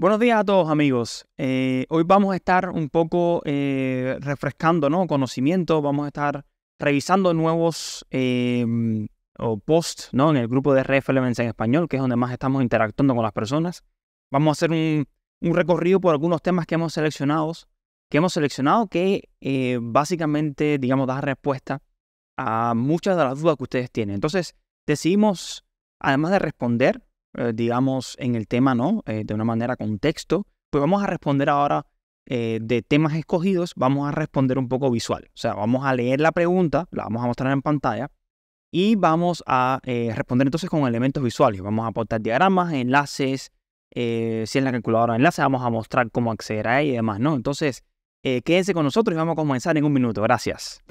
Buenos días a todos amigos. Eh, hoy vamos a estar un poco eh, refrescando ¿no? conocimiento, vamos a estar revisando nuevos em, o posts ¿no? en el grupo de RF Elements en español, que es donde más estamos interactuando con las personas. Vamos a hacer un, recorrido por algunos temas que hemos seleccionado, que hemos seleccionado que eh, básicamente, digamos, da respuesta a muchas de las dudas que ustedes tienen. Entonces, decidimos, además de responder eh, digamos, en el tema, ¿no? Eh, de una manera con texto. pues vamos a responder ahora eh, de temas escogidos, vamos a responder un poco visual. O sea, vamos a leer la pregunta, la vamos a mostrar en pantalla y vamos a responder entonces con elementos visuales. Vamos a aportar diagramas, enlaces, si es la calculadora de enlaces, vamos a mostrar cómo acceder a ella y demás, ¿no? Entonces, quédense con nosotros y vamos a comenzar en un minuto. Gracias.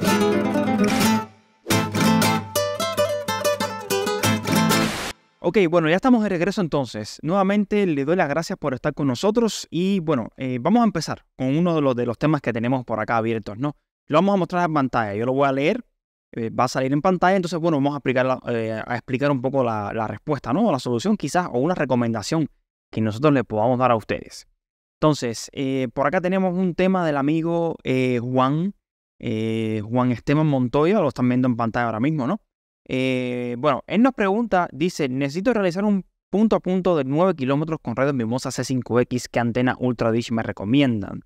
Ok, bueno, ya estamos de regreso entonces. Nuevamente le doy las gracias por estar con nosotros y bueno, eh, vamos a empezar con uno de los, temas que tenemos por acá abiertos, ¿no? Lo vamos a mostrar en pantalla, yo lo voy a leer, eh, va a salir en pantalla, entonces bueno, vamos a, explicar, eh, a explicar un poco la, la respuesta, ¿no? O la solución quizás o una recomendación que nosotros le podamos dar a ustedes. Entonces, por acá tenemos un tema del amigo Juan, Juan Esteban Montoya, lo están viendo en pantalla ahora mismo, ¿no? Eh, bueno, él nos pregunta, dice, necesito realizar un punto a punto de 9 kilómetros con red Mimosa C5X, ¿qué antena Ultra Dish me recomiendan?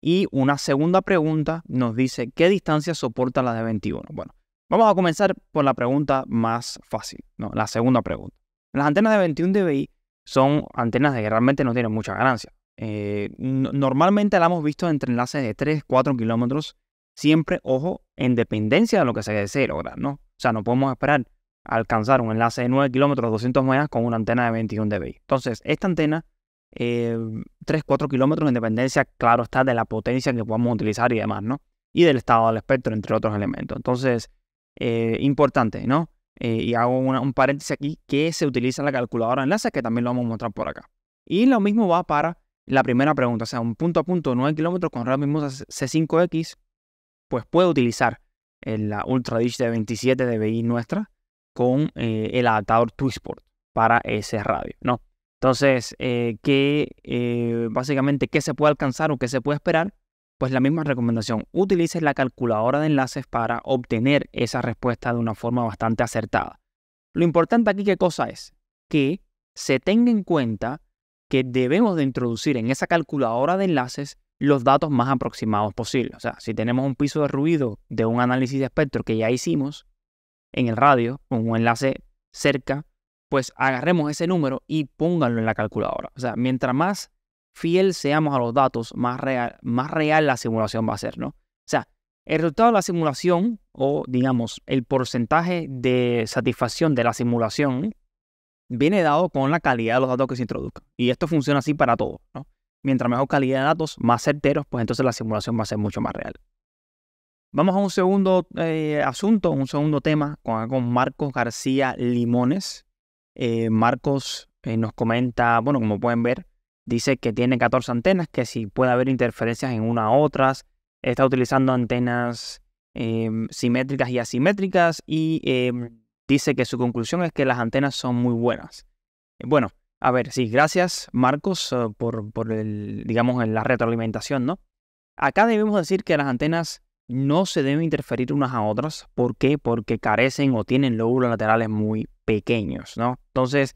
Y una segunda pregunta nos dice, ¿qué distancia soporta la de 21? Bueno, vamos a comenzar por la pregunta más fácil, ¿no? la segunda pregunta. Las antenas de 21 dBi son antenas que realmente no tienen mucha ganancia. Eh, normalmente la hemos visto entre enlaces de 3, 4 kilómetros, siempre, ojo, en dependencia de lo que se desee lograr, ¿no? O sea, no podemos esperar alcanzar un enlace de 9 kilómetros, 200 megas con una antena de 21 dB. Entonces, esta antena, 3-4 eh, kilómetros en dependencia, claro está, de la potencia que podamos utilizar y demás, ¿no? Y del estado del espectro, entre otros elementos. Entonces, eh, importante, ¿no? Eh, y hago un paréntesis aquí, que se utiliza la calculadora de enlaces, que también lo vamos a mostrar por acá. Y lo mismo va para la primera pregunta, o sea, un punto a punto, de 9 kilómetros con el mismo C5X, pues puede utilizar en la Ultra de 27 dbi nuestra con eh, el adaptador Twistport para ese radio, ¿no? Entonces, eh, eh, básicamente, ¿qué se puede alcanzar o qué se puede esperar? Pues la misma recomendación, utilice la calculadora de enlaces para obtener esa respuesta de una forma bastante acertada. Lo importante aquí, ¿qué cosa es? Que se tenga en cuenta que debemos de introducir en esa calculadora de enlaces los datos más aproximados posible. O sea, si tenemos un piso de ruido de un análisis de espectro que ya hicimos en el radio, con un enlace cerca, pues agarremos ese número y pónganlo en la calculadora. O sea, mientras más fiel seamos a los datos, más real, la simulación va a ser, ¿no? O sea, el resultado de la simulación, o digamos, el porcentaje de satisfacción de la simulación, viene dado con la calidad de los datos que se introduzcan. Y esto funciona así para todo, ¿no? mientras mejor calidad de datos, más certeros, pues entonces la simulación va a ser mucho más real. Vamos a un segundo eh, asunto, un segundo tema con, Marcos García Limones. Eh, Marcos eh, nos comenta, bueno, como pueden ver, dice que tiene 14 antenas, que si puede haber interferencias en una a otras, está utilizando antenas em, simétricas y asimétricas y em, dice que su conclusión es que las antenas son muy buenas. bueno, a ver, sí, gracias Marcos eh, por, por el, digamos, la retroalimentación, ¿no? Acá debemos decir que las antenas no se deben interferir unas a otras. ¿Por qué? Porque carecen o tienen lóbulos laterales muy pequeños, ¿no? Entonces,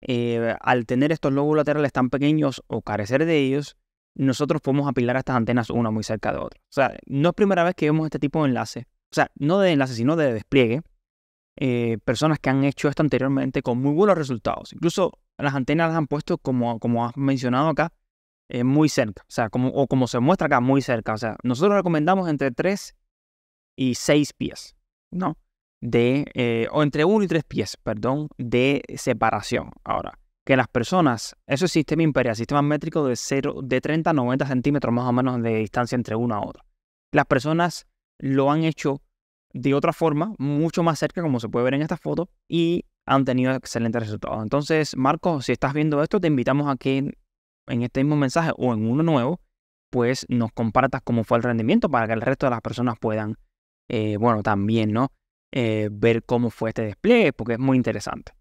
eh, al tener estos lóbulos laterales tan pequeños o carecer de ellos, nosotros podemos apilar estas antenas una muy cerca de otra. O sea, no es primera vez que vemos este tipo de enlace. O sea, no de enlace, sino de despliegue. Eh, personas que han hecho esto anteriormente con muy buenos resultados. Incluso las antenas las han puesto, como, como has mencionado acá, eh, muy cerca. O sea, como, o como se muestra acá, muy cerca. O sea, nosotros recomendamos entre 3 y 6 pies, ¿no? De, eh, o entre 1 y 3 pies, perdón, de separación. Ahora, que las personas, eso es sistema imperial, sistema métrico de, 0, de 30 a 90 centímetros más o menos de distancia entre una a otra. Las personas lo han hecho de otra forma, mucho más cerca, como se puede ver en esta foto, y han tenido excelentes resultados. Entonces, Marcos, si estás viendo esto, te invitamos a que en este mismo mensaje o en uno nuevo, pues nos compartas cómo fue el rendimiento para que el resto de las personas puedan, eh, bueno, también, ¿no? Eh, ver cómo fue este despliegue, porque es muy interesante.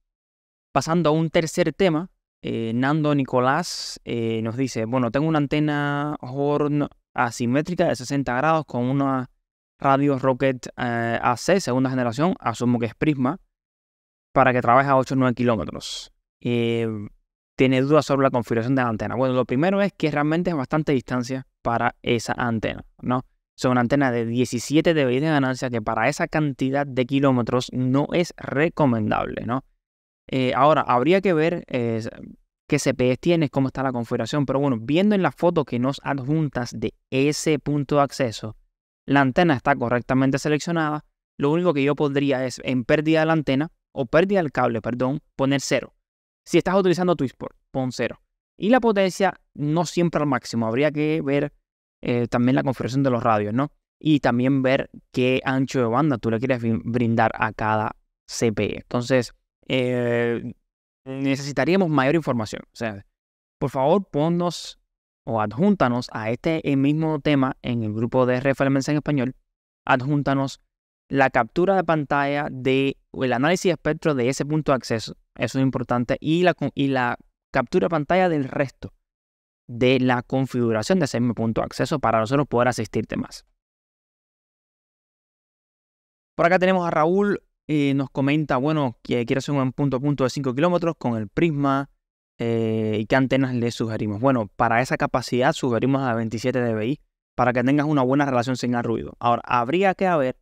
Pasando a un tercer tema, eh, Nando Nicolás nos dice, bueno, tengo una antena Horn asimétrica de 60 grados con una radio Rocket AC segunda generación, asumo que es Prisma, para que trabajes a 8 o 9 kilómetros. tiene dudas sobre la configuración de la antena. Bueno, lo primero es que realmente es bastante distancia para esa antena, ¿no? Es una antena de 17 dB de ganancia que para esa cantidad de kilómetros no es recomendable, ¿no? Eh, ahora, habría que ver eh, qué CPS tienes, cómo está la configuración, pero bueno, viendo en la foto que nos adjuntas de ese punto de acceso, la antena está correctamente seleccionada. Lo único que yo podría es, en pérdida de la antena, o pérdida del cable, perdón, poner cero. Si estás utilizando Twitchport, pon cero. Y la potencia no siempre al máximo. Habría que ver eh, también la configuración de los radios, ¿no? Y también ver qué ancho de banda tú le quieres brindar a cada CPE. Entonces, eh, necesitaríamos mayor información. O sea, por favor, ponnos o adjúntanos a este mismo tema en el grupo de Referencia en Español. Adjúntanos la captura de pantalla de el análisis espectro de ese punto de acceso, eso es importante, y la, y la captura pantalla del resto de la configuración de ese mismo punto de acceso para nosotros poder asistirte más. Por acá tenemos a Raúl, y eh, nos comenta, bueno, que quiere hacer un punto a punto de 5 kilómetros con el prisma eh, y qué antenas le sugerimos. Bueno, para esa capacidad sugerimos a 27 dBi para que tengas una buena relación sin ruido. Ahora, habría que haber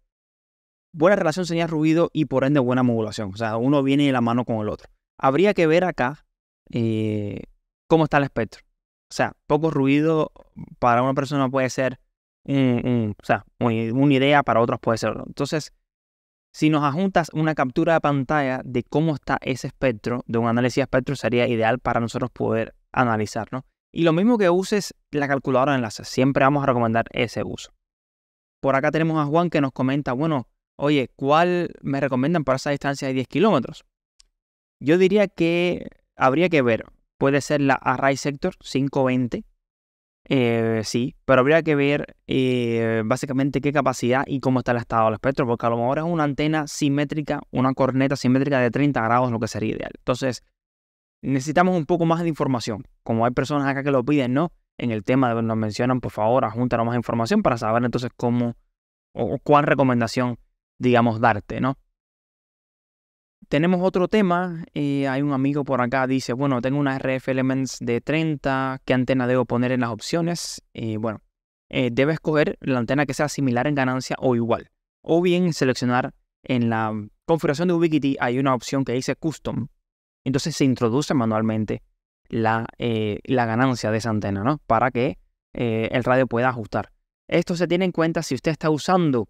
buena relación señal ruido y por ende buena modulación. O sea, uno viene de la mano con el otro. Habría que ver acá eh, cómo está el espectro. O sea, poco ruido para una persona puede ser eh, o sea, una idea, para otros puede ser Entonces, si nos adjuntas una captura de pantalla de cómo está ese espectro, de un análisis de espectro, sería ideal para nosotros poder analizar, ¿no? Y lo mismo que uses la calculadora de enlaces, siempre vamos a recomendar ese uso. Por acá tenemos a Juan que nos comenta, bueno, oye, ¿cuál me recomiendan para esa distancia de 10 kilómetros? Yo diría que habría que ver. Puede ser la Array Sector 520. Eh, sí, pero habría que ver eh, básicamente qué capacidad y cómo está el estado del espectro, porque a lo mejor es una antena simétrica, una corneta simétrica de 30 grados, lo que sería ideal. Entonces, necesitamos un poco más de información. Como hay personas acá que lo piden, ¿no? En el tema de, nos mencionan, por favor, ajúntanos más información para saber entonces cómo o cuál recomendación digamos, darte, ¿no? Tenemos otro tema, eh, hay un amigo por acá, dice, bueno, tengo una RF Elements de 30, ¿qué antena debo poner en las opciones? Eh, bueno, eh, debe escoger la antena que sea similar en ganancia o igual, o bien seleccionar en la configuración de Ubiquiti hay una opción que dice Custom, entonces se introduce manualmente la, la ganancia de esa antena, ¿no? Para que el radio pueda ajustar. Esto se tiene en cuenta si usted está usando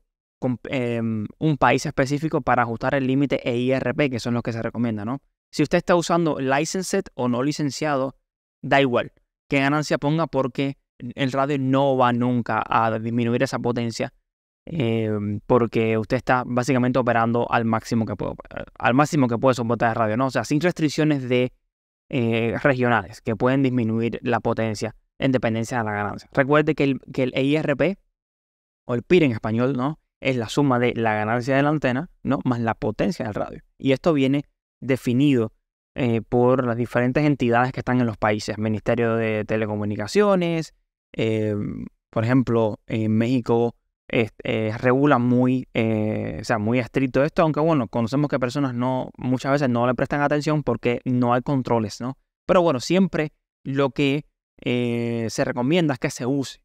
Em, un país específico para ajustar el límite EIRP, que son los que se recomiendan ¿no? Si usted está usando licensed o no licenciado, da igual qué ganancia ponga porque el radio no va nunca a disminuir esa potencia em, porque usted está básicamente operando al máximo que puede, al máximo que puede soportar el radio, ¿no? O sea, sin restricciones de eh, regionales que pueden disminuir la potencia en dependencia de la ganancia. Recuerde que el, que el EIRP o el PIR en español, ¿no? es la suma de la ganancia de la antena, ¿no? Más la potencia del radio. Y esto viene definido eh, por las diferentes entidades que están en los países. Ministerio de Telecomunicaciones, em, por ejemplo, en México eh, regula muy, eh, o sea, muy estricto esto, aunque bueno, conocemos que personas no, muchas veces no le prestan atención porque no hay controles, ¿no? Pero bueno, siempre lo que se recomienda es que se use,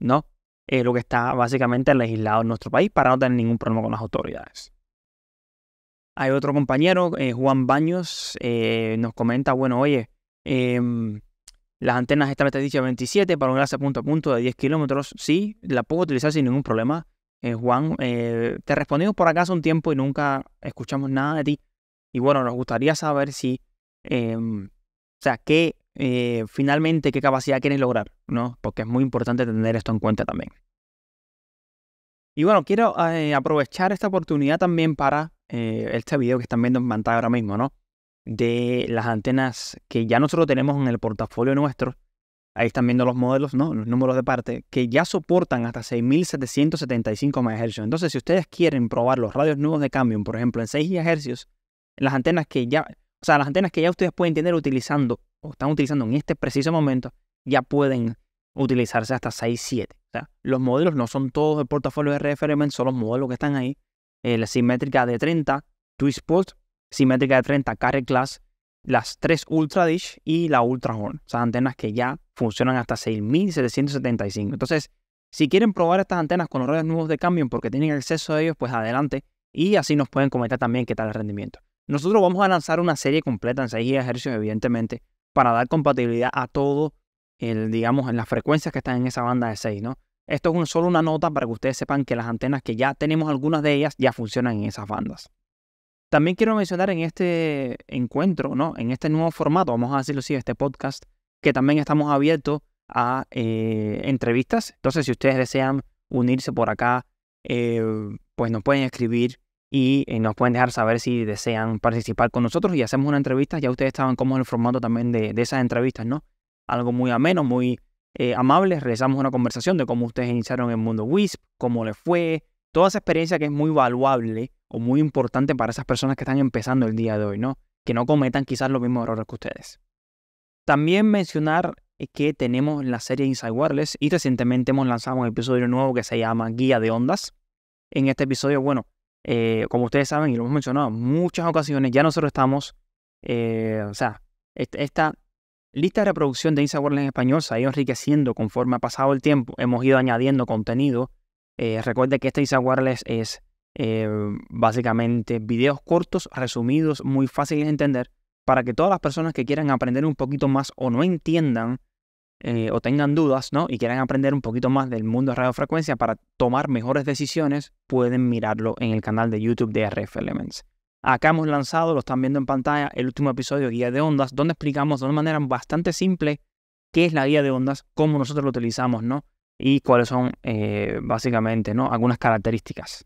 ¿no? Eh, lo que está básicamente legislado en nuestro país para no tener ningún problema con las autoridades. Hay otro compañero, eh, Juan Baños, eh, nos comenta, bueno, oye, em, las antenas están estrategia 27 para un enlace punto a punto de 10 kilómetros, sí, la puedo utilizar sin ningún problema. Juan, te respondimos por acá hace un tiempo y nunca escuchamos nada de ti. Y bueno, nos gustaría saber si, em, o sea, qué eh, finalmente qué capacidad quieren lograr, ¿no? Porque es muy importante tener esto en cuenta también. Y bueno, quiero eh, aprovechar esta oportunidad también para eh, este video que están viendo en pantalla ahora mismo, ¿no? De las antenas que ya nosotros tenemos en el portafolio nuestro. Ahí están viendo los modelos, ¿no? Los números de parte, que ya soportan hasta 6.775 MHz. Entonces, si ustedes quieren probar los radios nuevos de cambio, por ejemplo, en 6 GHz, las antenas que ya, o sea, las antenas que ya ustedes pueden tener utilizando o están utilizando en este preciso momento, ya pueden utilizarse hasta 6, 7. los modelos no son todos el portafolio de RF son los modelos que están ahí. Eh, la simétrica de 30, Twist Post, simétrica de 30, Carry Class, las 3 Ultra Dish y la Ultra Horn. O sea, antenas que ya funcionan hasta 6775. Entonces, si quieren probar estas antenas con los nuevos de cambio porque tienen acceso a ellos, pues adelante. Y así nos pueden comentar también qué tal el rendimiento. Nosotros vamos a lanzar una serie completa en 6 GHz, evidentemente, para dar compatibilidad a todo, el, digamos, en las frecuencias que están en esa banda de 6, ¿no? Esto es solo una nota para que ustedes sepan que las antenas que ya tenemos algunas de ellas ya funcionan en esas bandas. También quiero mencionar en este encuentro, ¿no? En este nuevo formato, vamos a decirlo así, este podcast, que también estamos abiertos a eh, entrevistas. Entonces, si ustedes desean unirse por acá, eh, pues nos pueden escribir y eh, nos pueden dejar saber si desean participar con nosotros y hacemos una entrevista. Ya ustedes estaban como en el formato también de, de, esas entrevistas, ¿no? Algo muy ameno, muy eh, amable. Realizamos una conversación de cómo ustedes iniciaron el mundo WISP, cómo les fue, toda esa experiencia que es muy valuable o muy importante para esas personas que están empezando el día de hoy, ¿no? Que no cometan quizás los mismos errores que ustedes. También mencionar eh, que tenemos la serie Inside Wireless y recientemente hemos lanzado un episodio nuevo que se llama Guía de Ondas. En este episodio, bueno, eh, como ustedes saben y lo hemos mencionado en muchas ocasiones, ya nosotros estamos, eh, o sea, esta lista de reproducción de Instagram en español se ha ido enriqueciendo conforme ha pasado el tiempo. Hemos ido añadiendo contenido. Eh, recuerde que este Instagram es eh, básicamente videos cortos, resumidos, muy fáciles de entender, para que todas las personas que quieran aprender un poquito más o no entiendan eh, o tengan dudas, ¿no? Y quieran aprender un poquito más del mundo de radiofrecuencia para tomar mejores decisiones, pueden mirarlo en el canal de YouTube de RF Elements. Acá hemos lanzado, lo están viendo en pantalla, el último episodio de Guía de Ondas, donde explicamos de una manera bastante simple qué es la guía de ondas, cómo nosotros lo utilizamos, ¿no? Y cuáles son eh, básicamente, ¿no? Algunas características.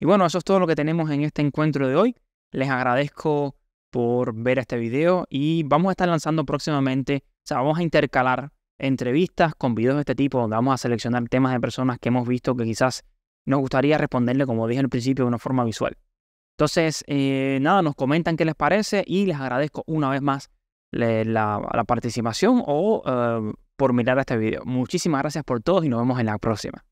Y bueno, eso es todo lo que tenemos en este encuentro de hoy. Les agradezco por ver este video y vamos a estar lanzando próximamente o sea, vamos a intercalar entrevistas con videos de este tipo, donde vamos a seleccionar temas de personas que hemos visto que quizás nos gustaría responderle, como dije al principio, de una forma visual. Entonces, eh, nada, nos comentan qué les parece y les agradezco una vez más la, participación o eh, por mirar este video. Muchísimas gracias por todos y nos vemos en la próxima.